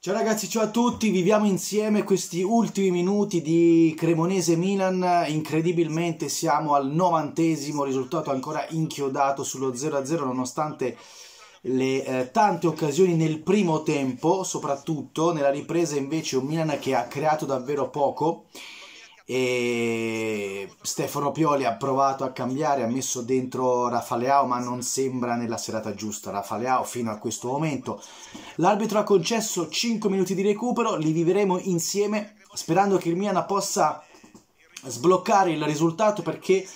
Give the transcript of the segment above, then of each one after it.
Ciao ragazzi, ciao a tutti, viviamo insieme questi ultimi minuti di Cremonese-Milan, incredibilmente siamo al novantesimo, risultato ancora inchiodato sullo 0-0 nonostante le eh, tante occasioni nel primo tempo, soprattutto nella ripresa invece un Milan che ha creato davvero poco e Stefano Pioli ha provato a cambiare, ha messo dentro Rafaleao ma non sembra nella serata giusta Rafaleao fino a questo momento. L'arbitro ha concesso 5 minuti di recupero, li vivremo insieme sperando che il Milan possa sbloccare il risultato perché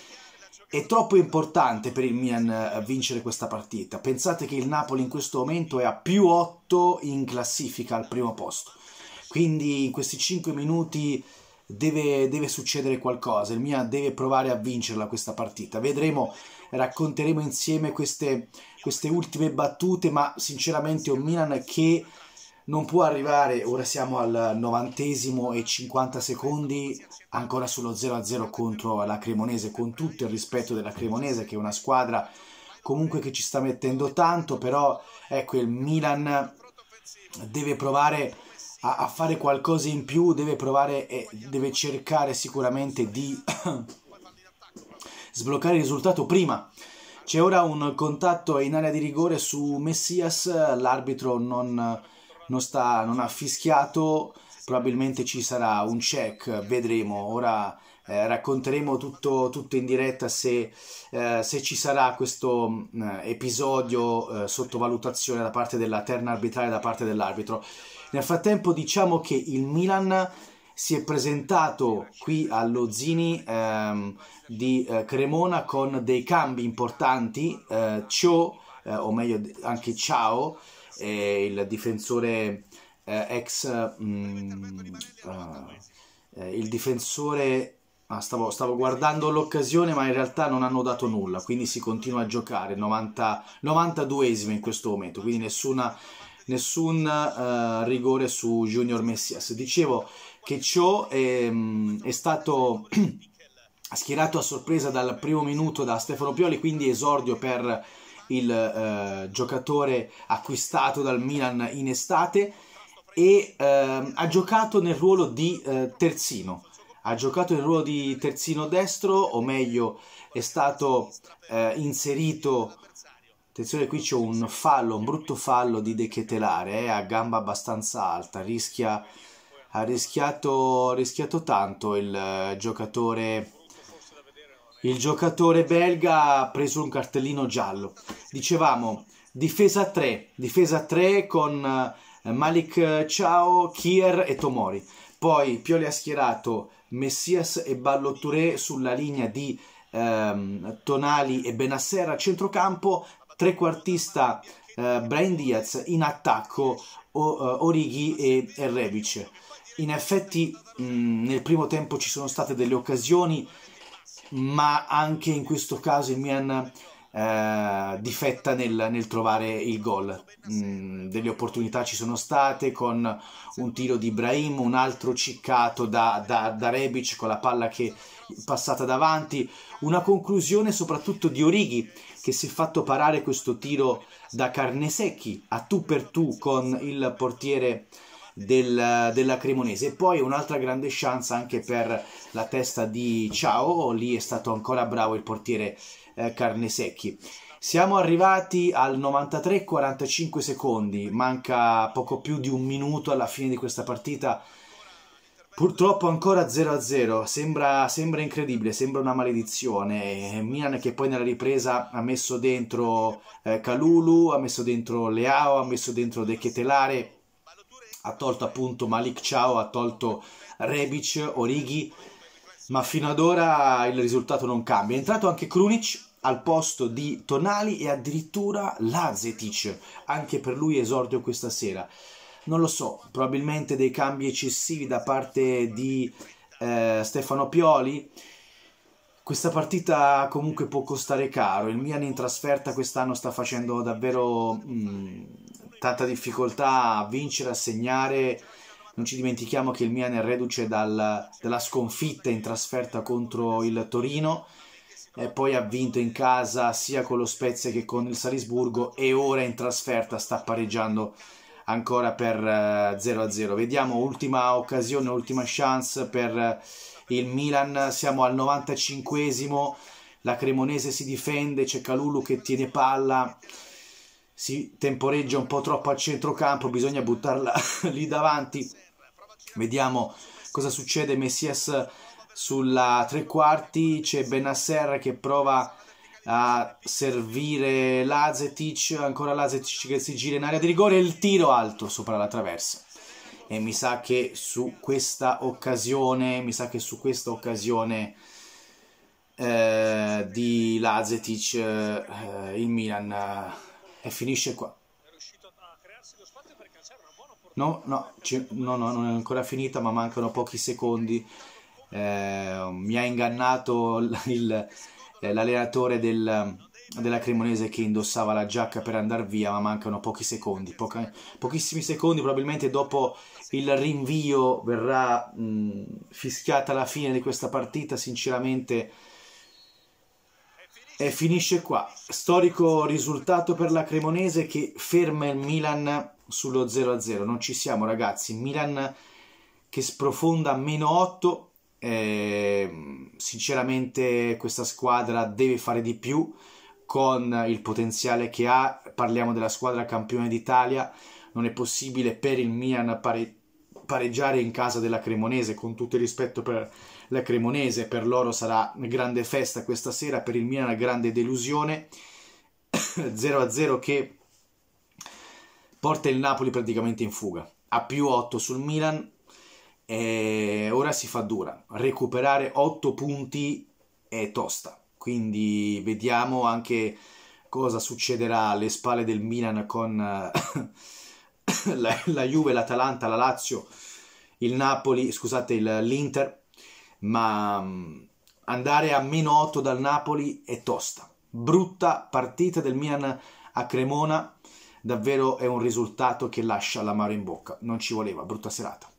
è troppo importante per il Milan eh, vincere questa partita. Pensate che il Napoli in questo momento è a più 8 in classifica al primo posto. Quindi in questi 5 minuti deve, deve succedere qualcosa, il Milan deve provare a vincerla questa partita. Vedremo, racconteremo insieme queste, queste ultime battute, ma sinceramente un Milan che non può arrivare, ora siamo al novantesimo e 50 secondi, ancora sullo 0-0 contro la Cremonese, con tutto il rispetto della Cremonese che è una squadra comunque che ci sta mettendo tanto, però ecco il Milan deve provare a, a fare qualcosa in più deve provare e deve cercare sicuramente di sbloccare il risultato prima. C'è ora un contatto in area di rigore su Messias, l'arbitro non, non, sta, non ha fischiato, probabilmente ci sarà un check, vedremo, ora eh, racconteremo tutto, tutto, in diretta se, eh, se ci sarà questo mh, mm, episodio eh, sottovalutazione da parte della terna arbitrale da parte dell'arbitro. Nel frattempo diciamo che il Milan si è presentato qui allo Zini ehm, di eh, Cremona con dei cambi importanti, eh, Ciò, eh, o meglio anche Ciao, il difensore eh, ex mh, mm, ah, uh, eh, il difensore ah, stavo, stavo, guardando l'occasione ma in realtà non hanno dato nulla quindi si continua a giocare 92esimo in questo momento quindi nessuna, nessun uh, rigore su Junior Messias dicevo che ciò è, mm, è stato schierato a sorpresa dal primo minuto da Stefano Pioli quindi esordio per il uh, giocatore acquistato dal Milan in estate e ehm, ha giocato nel ruolo di eh, terzino. Ha giocato nel ruolo di terzino destro, o meglio, è stato eh, inserito. Attenzione, qui c'è un fallo, un brutto fallo di De Chetelare, eh, a gamba abbastanza alta, rischia, ha rischiato, rischiato tanto il eh, giocatore il giocatore belga ha preso un cartellino giallo. Dicevamo difesa 3, difesa 3 con eh, Malik eh, Ciao, Kier e Tomori. Poi Pioli ha schierato Messias e Balloturé sulla linea di ehm, Tonali e Benasser a centrocampo, trequartista eh, Brian Diaz in attacco o, eh, Orighi e, e Rebic. In effetti mh, mm, nel primo tempo ci sono state delle occasioni, ma anche in questo caso il Mian eh, difetta nel, nel, trovare il gol. Mm, delle opportunità ci sono state con un tiro di Ibrahim, un altro ciccato da, da, da Rebic con la palla che è passata davanti, una conclusione soprattutto di Orighi che si è fatto parare questo tiro da carne secchi a tu per tu con il portiere del, della Cremonese. E poi un'altra grande chance anche per la testa di Ciao, lì è stato ancora bravo il portiere eh, Carnesecchi. Siamo arrivati al 93-45 secondi, manca poco più di un minuto alla fine di questa partita. Purtroppo ancora 0-0, sembra, sembra incredibile, sembra una maledizione. Eh, Milan che poi nella ripresa ha messo dentro eh, Calulu, ha messo dentro Leao, ha messo dentro De Chetelare, ha tolto appunto Malik Ciao, ha tolto Rebic, Orighi, ma fino ad ora il risultato non cambia. È entrato anche Krunic al posto di Tonali e addirittura Lazetic, anche per lui esordio questa sera. Non lo so, probabilmente dei cambi eccessivi da parte di eh, Stefano Pioli, questa partita comunque può costare caro, il Milan in trasferta quest'anno sta facendo davvero mh, mm, tanta difficoltà a vincere, a segnare, non ci dimentichiamo che il Milan è reduce dal, dalla sconfitta in trasferta contro il Torino, e poi ha vinto in casa sia con lo Spezia che con il Salisburgo e ora in trasferta sta pareggiando ancora per 0-0. Eh, Vediamo ultima occasione, ultima chance per il Milan siamo al 95esimo, la Cremonese si difende, c'è Calulu che tiene palla, si temporeggia un po' troppo al centrocampo, bisogna buttarla lì davanti. Vediamo cosa succede, Messias sulla tre quarti, c'è Benasser che prova a servire Lazetic, ancora Lazetic che si gira in area di rigore, il tiro alto sopra la traversa e mi sa che su questa occasione, mi sa che su questa occasione eh, di Lazetic eh, il Milan eh, eh finisce qua. No, no, no, no, non è ancora finita, ma mancano pochi secondi. Eh, mi ha ingannato eh, l'allenatore del, della Cremonese che indossava la giacca per andare via, ma mancano pochi secondi, poca, pochissimi secondi, probabilmente dopo il rinvio verrà mh, fischiata la fine di questa partita, sinceramente e finisce qua. Storico risultato per la Cremonese che ferma il Milan sullo 0-0, non ci siamo ragazzi, Milan che sprofonda a meno 8, eh, sinceramente questa squadra deve fare di più, con il potenziale che ha, parliamo della squadra campione d'Italia, non è possibile per il Milan pare, pareggiare in casa della Cremonese, con tutto il rispetto per la Cremonese, per loro sarà grande festa questa sera, per il Milan grande delusione, 0-0 che porta il Napoli praticamente in fuga, a più 8 sul Milan, e ora si fa dura, recuperare 8 punti è tosta quindi vediamo anche cosa succederà alle spalle del Milan con eh, la, la Juve, l'Atalanta, la Lazio, il Napoli, scusate, il, l'Inter, ma mm, andare a meno 8 dal Napoli è tosta. Brutta partita del Milan a Cremona, davvero è un risultato che lascia l'amaro in bocca, non ci voleva, brutta serata.